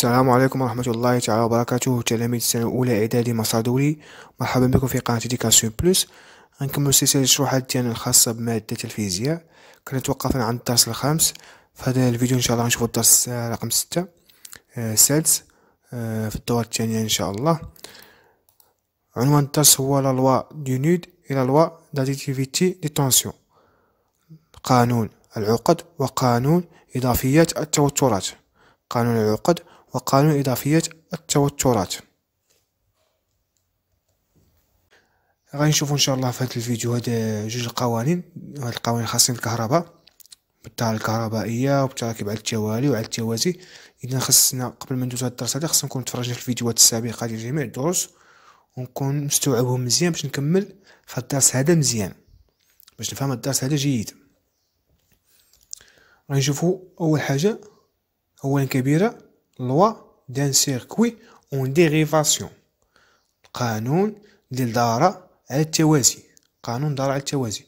السلام عليكم ورحمة الله تعالى وبركاته تلاميذ السنة الأولى إعدادي دولي مرحبا بكم في قناة ديكاسيون بلس غنكملو سلسلة الشروحات ديالنا الخاصة بمادة الفيزياء كنا توقفنا عند الدرس الخامس في الفيديو إن شاء الله غنشوفو الدرس رقم ستة السادس آه، آه، في الدورة الثانية إن شاء الله عنوان الدرس هو لا لوا دو نود إلى لوا داديتيفيتي دي تونسيون قانون العقد وقانون إضافيات التوترات قانون العقد وقانون إضافية التوترات غنشوفوا ان شاء الله في هذا الفيديو هاد جوج القوانين هاد القوانين خاصين بالكهرباء بالطاقه الكهربائيه وبالتراكب على التوالي وعلى التوازي اذا خصنا قبل ما ندوز هاد الدرس هذا خصنا نكون تفرجنا في الفيديوهات السابقه ديال جميع الدروس ونكون مستوعبهم مزيان باش نكمل في الدرس هذا مزيان باش نفهم الدرس هذا جيد غنشوفوا اول حاجه اولا كبيره loi d'un circuit en dérivation القانون ديال دارة على التوازي قانون دارة على التوازي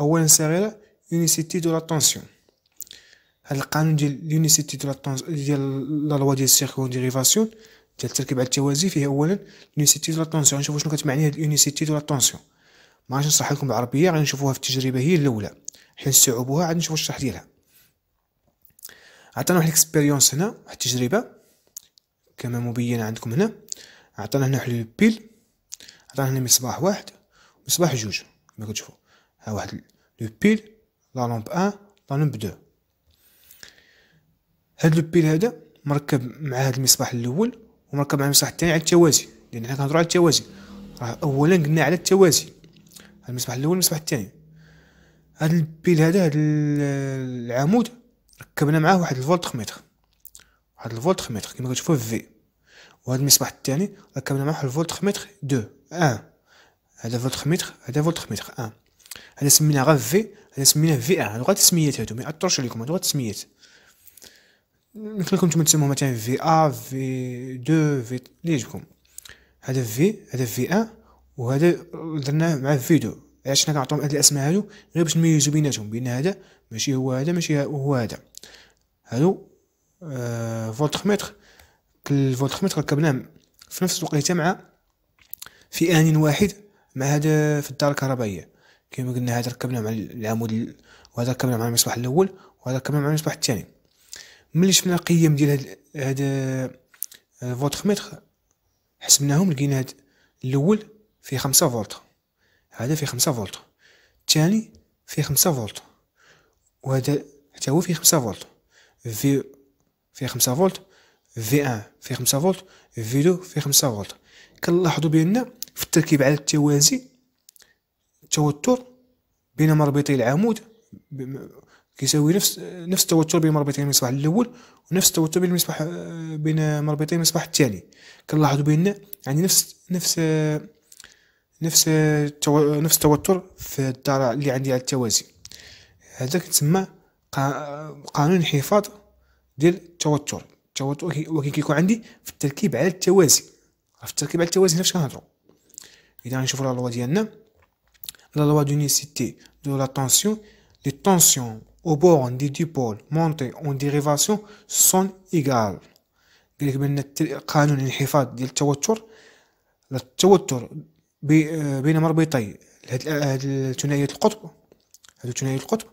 اولا صغيرة يونيسيتي دو لا طونسيون هاد القانون ديال لونيسيتي دو ديال لا لوا ديال اون ديريفاسيون ديال التركيب على التوازي فيه اولا لونيسيتي دو لا طونسيون نشوفو شنو كتعني هاد لونيسيتي دو لا طونسيون ما غاديش نشرح لكم بالعربيه غادي نشوفوها في التجربه هي الاولى حيت نستوعبوها عاد نشوفو الشرح ديالها عطانا واحد الاكسبيريونس هنا واحد التجربه كما مبين عندكم هنا عطانا هنا حلول بيل عطانا هنا مصباح واحد مصباح جوج كما كتشوفوا ها واحد لو بيل لا لامب 1 لا لامب 2 هاد لو بيل هذا مركب مع هاد المصباح الاول ومركب مع المصباح الثاني على التوازي لان حنا كنهضروا على التوازي راه اولا قلنا على التوازي هاد المصباح الاول المصباح الثاني هاد البيل هذا هاد العمود ركبنا معاه واحد الفولت ميتر هاد متر كيما كتشوفوا في وهاد المصباح الثاني راه كامل معاه الفولتميتر 2 1 هذا فولتميتر هذا متر 1 هذا سميناه غير في هذا سميناه في ان هادو غير تسميات هادو ما ياثرش عليكم هادو غير تسميات يمكن لكم نتوما تسموه مثلا في ا في دو في اللي يعجبكم هذا في هذا في ان وهذا درناه مع في دو علاش حنا كنعطيهم هاد الاسماء هادو غير باش نميزو بيناتهم بين هذا ماشي هو هذا ماشي هو هذا هادو آه، فولتخمتر الفولتخمتر ركبناه في نفس الوقيته مع في ان واحد مع هذا في الدار الكهربائيه كما قلنا هذا ركبناه مع العمود وهذا ركبناه مع المصباح الاول وهذا ركبناه مع المصباح الثاني ملي شفنا القيم ديال هاد هاد الفولتخمتر آه، حسبناهم لقينا هاد الاول فيه خمسة فولت هذا فيه خمسة فولت الثاني فيه خمسة فولت وهذا حتى هو فيه خمسة فولت في فيه 5 فولت في 1 فيه 5 فولت في 2 فيه 5 فولت كنلاحظوا بان في التركيب على التوازي التوتر بين مربطي العمود كيساوي نفس نفس التوتر بين مربطي المصباح الاول ونفس التوتر بين المصباح آه، بين مربطي المصباح الثاني كنلاحظوا بان عندي نفس نفس آه، نفس آه، نفس التوتر في الدارة اللي عندي على التوازي هذا كيتسمى قانون حفاظ ديال التوتر التوتر ولكن كيكون عندي في التركيب على التوازي في التركيب على التوازي فاش كنهضروا اذا غنشوفوا لا لوا ديالنا لا لوا دونيسيتي دو لا طونسيون لي طونسيون او بورن دي دي بول مونتي اون ديريفاسيون سون ايغال قال لك بان قانون الانحفاض ديال التوتر التوتر بين مربطي هاد الثنائيه القطب هادو ثنائيه القطب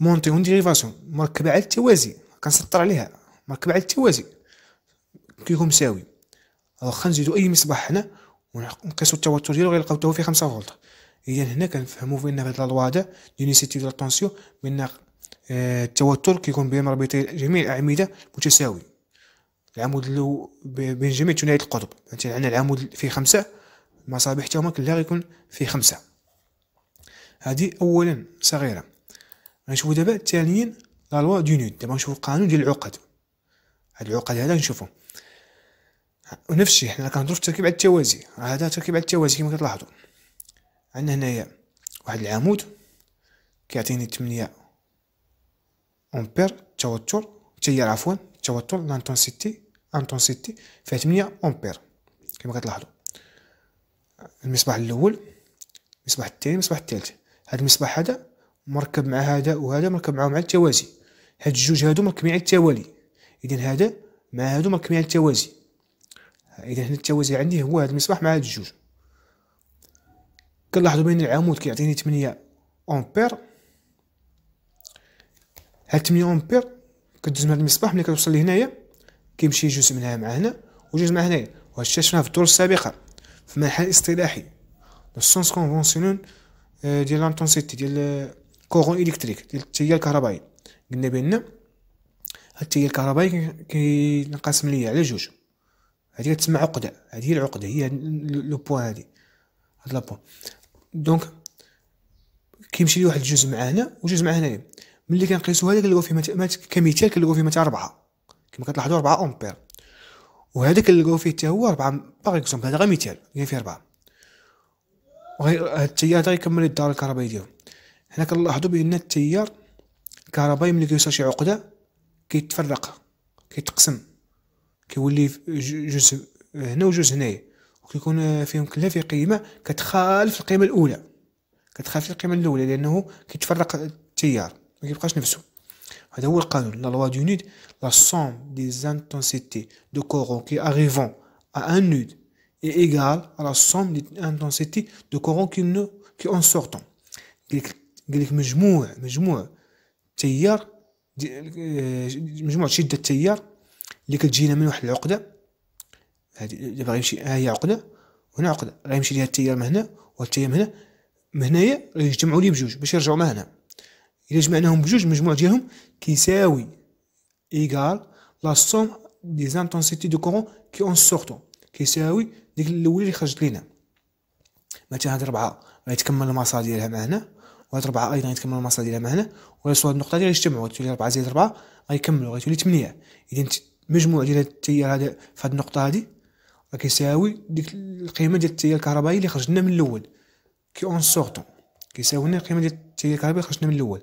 مونتي اون ديريفاسيون مركبه على التوازي كنسطر عليها مركب على التوازي كيكون مساوي واخا نزيدو اي مصباح هنا ونقيسو التوتر ديالو غيلقاو حتى هو فيه خمسة فولت اذا هنا كنفهمو بان هاد لا هذا دونيسيتي دو طونسيون بان آه، التوتر كيكون بين مربطي جميع الاعمده متساوي العمود اللي بين جميع ثنائي القطب مثلا عندنا العمود فيه خمسة المصابيح حتى كلها غيكون فيه خمسة هادي اولا صغيره غنشوفو دابا ثانيا لا لوا دي نود دابا نشوفو القانون ديال العقد هاد العقد هذا نشوفه ونفس الشيء حنا كنهضروا في التركيب على التوازي هذا تركيب على التوازي كما كتلاحظوا عندنا هنايا واحد العمود كيعطيني 8 امبير توتر تيار عفوا توتر لانتونسيتي انتونسيتي فيها 8 امبير كما كتلاحظوا المصباح الاول المصباح الثاني المصباح الثالث هذا المصباح هذا مركب مع هذا وهذا مركب معاهم على التوازي هاد الجوج هادو مركبين على التوالي اذا هذا مع هادو مركبين على التوازي اذا هنا التوازي عندي هو هاد المصباح مع هاد الجوج كنلاحظوا بان العمود كيعطيني 8 امبير هاد 8 امبير كدوز من هاد المصباح ملي كتوصل لهنايا كيمشي جزء منها مع هنا وجزء مع هنايا وهاد الشيء شفناه في الدور السابقه في المنحى الاصطلاحي لو سونس كونفونسيون ديال لانتونسيتي ديال كوغون الكتريك ديال التيار الكهربائي قلنا بان هاد التيار الكهربائي كينقسم ليا على جوج هادي كتسمى عقده هادي هي العقده هي لو بوان هادي هاد لا بوان دونك كيمشي لي واحد الجزء مع هنا وجزء مع هنايا ملي كنقيسو هذا كنلقاو فيه مات كمثال كنلقاو فيه متى 4 كما كتلاحظوا 4 امبير وهذا كنلقاو فيه حتى هو ربعة باغ اكزومبل هذا غير مثال كاين فيه 4 وهاد التيار غيكمل الدار الكهربائيه ديالو هنا كنلاحظوا بان التيار الكهربائي ملي كيوصل شي عقده كيتفرق كيتقسم كيولي جزء هنا وجزء هنايا وكيكون فيهم كلا فيه قيمه كتخالف القيمه الاولى كتخالف القيمه الاولى لانه كيتفرق التيار ما كيبقاش نفسه هذا هو القانون لا لوا دي نود لا سوم دي زانتونسيتي دو كورون كي اريفون ا ان نود اي égale à la somme des intensités de courant qui, ne, qui en قال لك مجموع مجموع تيار آه، مجموعة شدة التيار اللي كتجينا من واحد العقدة هذه دابا غيمشي ها هي عقدة وهنا عقدة غيمشي ليها التيار من هنا والتيار من هنا من هنايا يجتمعوا لي بجوج باش يرجعوا مع هنا إلا جمعناهم بجوج المجموع ديالهم كيساوي إيكال لا سوم دي زانتونسيتي دو كورون كي اون سورتو كيساوي ديك الأولى اللي خرجت لينا مثلا هاد ربعة غيتكمل المسار ديالها مع هنا وهاد ربعة ايضا يتكملوا المسار ديالها مع هنا ويوصلوا هاد النقطة اللي يجتمعوا تولي ربعة زائد ربعة غيكملوا غيتولي تمنية إذا مجموع ديال هاد التيار هذا في هاد النقطة هادي غيساوي كيساوي ديك القيمة ديال التيار الكهربائي اللي خرجنا من الأول كي أون سوغتون كيساوي لنا القيمة ديال التيار الكهربائي اللي خرجنا من الأول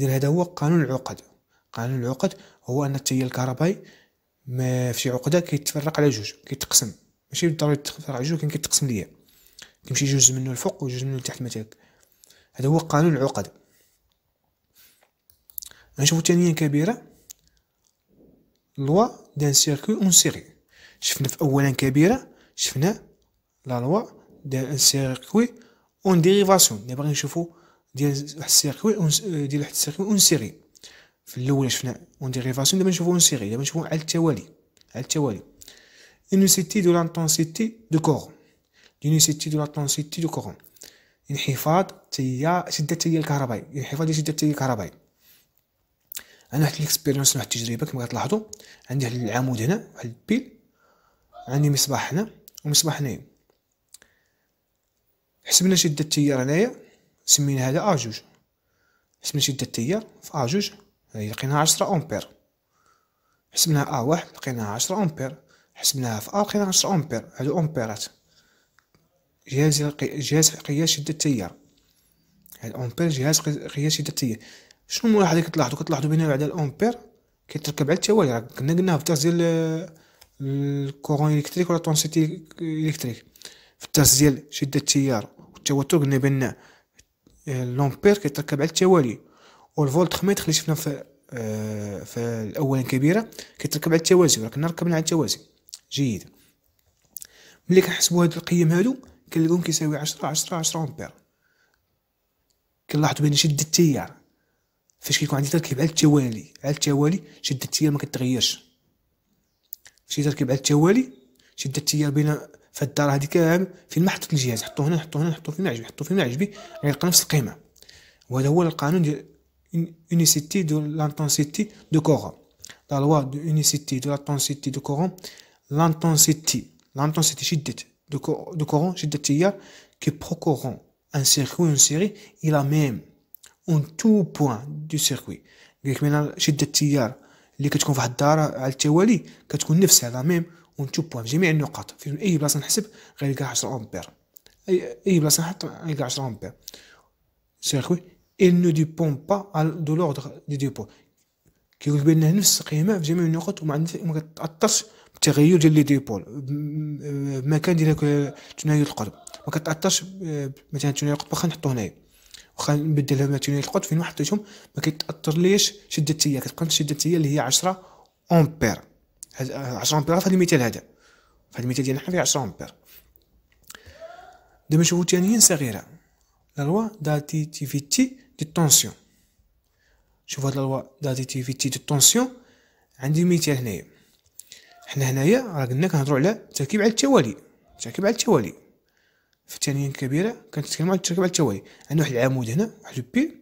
إذا هذا هو قانون العقد قانون العقد هو أن التيار الكهربائي ما في شي عقدة كيتفرق على جوج كيتقسم ماشي بالضروري يتفرق على جوج كيتقسم ليا كيمشي جوج منه الفوق وجوج منه لتحت مثلا هذا هو قانون العقد غنشوفو ثانيا كبيرة لوا دان سيركو اون سيري شفنا في اولا كبيرة شفنا لا لوا دان سيركوي اون ديريفاسيون دابا غنشوفو ديال واحد السيركوي ديال واحد السيركوي اون سيري في الاول شفنا اون ديريفاسيون دابا نشوفو اون سيري دابا نشوفو على التوالي على التوالي انوسيتي دو لانتونسيتي دو كورون لانوسيتي دو لانتونسيتي دو كورون انحفاض تيار شده التيار الكهربائي انحفاض شده التيار الكهربائي انا واحد الاكسبيريونس واحد التجربه كما كتلاحظوا عندي واحد العمود هنا واحد البيل عندي مصباح هنا ومصباح هنايا حسبنا شده التيار هنايا سمينا هذا ا جوج حسبنا شده التيار في ا جوج هي لقيناها 10 امبير حسبناها ا واحد لقيناها 10 امبير حسبناها في ا لقيناها 10 امبير هادو امبيرات جهاز جهاز قياس شده التيار هاد الأمبير جهاز قياس شده التيار شنو الملاحظه اللي كتلاحظو كتلاحظو بان بعد الامبير كيتركب على التوالي راه كنا قلنا في الدرس ديال الكورون الكتريك ولا التونسيتي الكتريك في الدرس ديال شده التيار والتوتر قلنا بان الأمبير كيتركب على التوالي والفولت خميتر اللي شفنا في آه، في الأول كبيره كيتركب على التوازي راه كنا ركبنا على التوازي جيد ملي كنحسبوا هاد القيم هادو كنلقاهم كيساوي عشرة عشرة عشرة امبير كنلاحظ بان شدة التيار فاش كيكون عندي تركيب على التوالي على التوالي شدة التيار مكتغيرش فاش فاش تركيب على التوالي شدة التيار بين في الدار هادي كامل فين ما حطيت الجهاز حطوه هنا حطوه هنا حطوه فين ما عجبي حطوه فين ما عجبي غيلقى نفس القيمه وهذا هو القانون ديال دو لانتونسيتي دو de لا لوا دو اونيسيتي دو لانتونسيتي دو كوغون لانتونسيتي لانتونسيتي شدت de Coran, c'est-à-dire que procurant un circuit, une série, il a même un tout point du circuit. لكن شدة التيار اللي كتكون فواحد واحد الدار على التوالي كتكون نفسها لا ميم تو بوان جميع النقاط في اي بلاصه نحسب غنلقى 10 امبير اي اي بلاصه نحط غنلقى 10 امبير سيركوي il ne dépend pas de l'ordre des dépôts كيقول بان نفس القيمه في جميع النقاط وما عندك ما كتاثرش التغير ديال لي ديبول بمكان ديال ثنائيه القطب ما كتاثرش آه، مثلا ثنائيه القطب واخا نحطو هنايا واخا نبدلها ثنائيه القطب فين ما حطيتهم ما كيتاثر ليش شده هي كتبقى شده هي اللي هي 10 امبير 10 آه، امبير في هذا المثال هذا في هذا المثال ديالنا حنا فيه 10 امبير دابا نشوفو ثانيين صغيره لا لوا داتيتيفيتي دي طونسيون شوفو هاد لا لوا داتيتيفيتي دي طونسيون عندي مثال هنايا حنا هنايا راه قلنا كنهضروا على تركيب على التوالي تركيب على التوالي في الثانيه الكبيره كنتكلم على التركيب على التوالي عندنا واحد العمود هنا واحد البي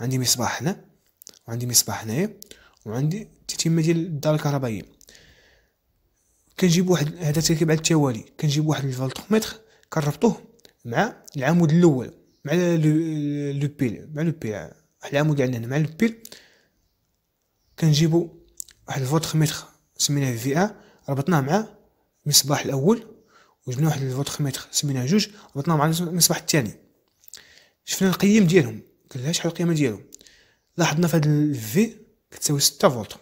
عندي مصباح هنا وعندي مصباح هنايا وعندي التتمه ديال الدار الكهربائيه كنجيب واحد هذا تركيب على التوالي كنجيب واحد الفولتمتر كنربطوه مع العمود الاول مع لو بيل مع لو بيل العمود اللي عندنا هنا مع لو بيل كنجيبو واحد الفولتمتر سميناه في ا ربطناه مع المصباح الاول وجبنا واحد الفولتميتر سميناه جوج ربطناه مع المصباح الثاني شفنا القيم ديالهم قلنا شحال القيمه ديالهم لاحظنا في هاد الفي كتساوي 6 فولت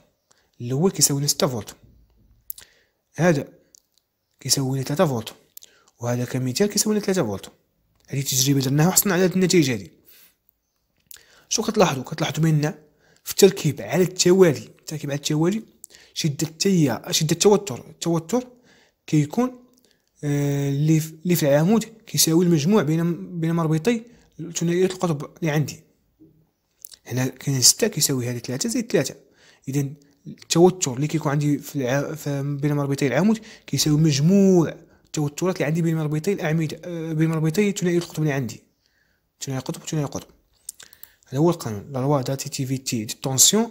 الاول كيساوي 6 فولت هذا كيساوي 3 فولت وهذا كمثال كيساوي 3 فولت هذه التجربه درناها وحصلنا على هاد النتائج هذه شو كتلاحظوا كتلاحظوا بان في التركيب على التوالي التركيب على التوالي شده شده التوتر التوتر كيكون آه، اللي اللي في العمود كيساوي المجموع بين بين مربطي ثنائيه القطب اللي عندي هنا كاين ستة كيساوي هذه ثلاثة زائد ثلاثة اذا التوتر اللي كيكون عندي في, الع... بين مربطي العمود كيساوي مجموع التوترات اللي عندي بين مربطي الاعمده آه، بين مربطي ثنائيه القطب اللي عندي ثنائي القطب ثنائي القطب هذا هو القانون لا لوا داتيفيتي دي تونسيون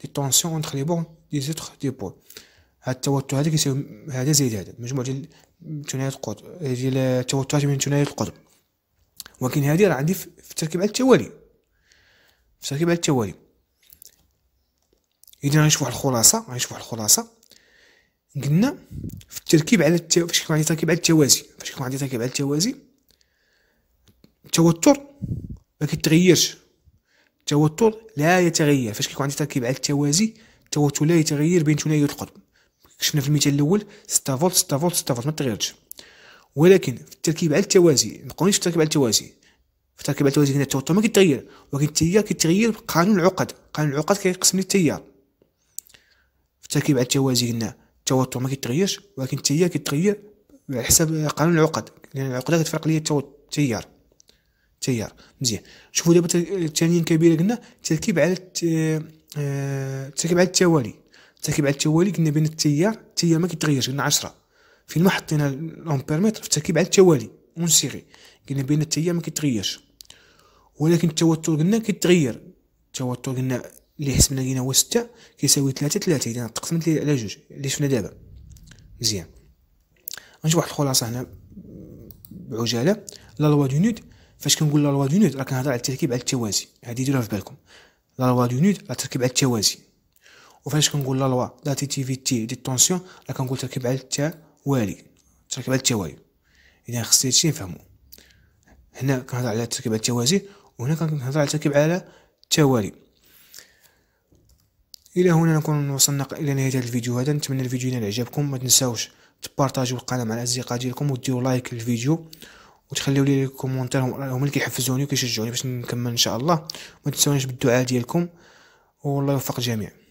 دي طونسيون اونتخ لي بون دي زيتر دي بول هاد التوتر هذا كيساوي هذا زايد هذا مجموع ديال ثنائيات القطب ديال التوترات من ثنائيات القطب ولكن هادي راه عندي في التركيب على التوالي في التركيب على التوالي اذا غنشوف واحد الخلاصه غنشوف واحد الخلاصه قلنا في التركيب على الت... فاش كيكون عندي تركيب على التوازي فاش كيكون عندي تركيب على التوازي التوتر ما كيتغيرش التوتر لا يتغير فاش كيكون عندي تركيب على التوازي التوتر لا يتغير بين ثنائي القطب شفنا في المثال الاول 6 فولت 6 فولت 6 فولت ما تغيرش ولكن في التركيب على التوازي نقولش في التركيب على التوازي في التركيب على التوازي هنا التوتر ما كيتغير ولكن التيار كيتغير بقانون العقد قانون العقد كيقسم لي التيار في التركيب على التوازي هنا التوتر ما كيتغيرش ولكن التيار كيتغير على حسب قانون العقد لان العقده كتفرق لي التيار تيار مزيان شوفوا دابا ثانيا كبيره قلنا تركيب على التركيب آه، على التوالي التركيب على التوالي قلنا بين التيار التيار ما كيتغيرش قلنا 10 فين ما حطينا الامبير في التركيب على التوالي اونسيغي قلنا بين التيار ما كيتغيرش ولكن التوتر قلنا كيتغير التوتر قلنا اللي حسبنا لينا هو 6 كيساوي 3 3 اذا تقسمت على جوج اللي شفنا دابا مزيان غنجيب واحد الخلاصه هنا بعجاله لا لوا دو نود فاش كنقول لا لوا دو نود راه كنهضر على التركيب على التوازي هادي ديروها في بالكم لا لوا دو نود راه تركيب على التوازي وفاش كنقول لا لوا داتيتيفيتي دي طونسيون راه كنقول تركيب على التوالي تركيب على التوالي اذا خص هادشي نفهمو هنا كنهضر على تركيب على التوازي وهنا كنهضر على تركيب على التوالي الى هنا نكون وصلنا الى نهايه هذا الفيديو هذا نتمنى الفيديو ينال اعجابكم ما تنساوش تبارطاجيو القناه مع الاصدقاء ديالكم وديروا لايك للفيديو وتخليو لي الكومونتير هما اللي كيحفزوني وكيشجعوني باش نكمل ان شاء الله وما تنساونيش بالدعاء ديالكم والله يوفق الجميع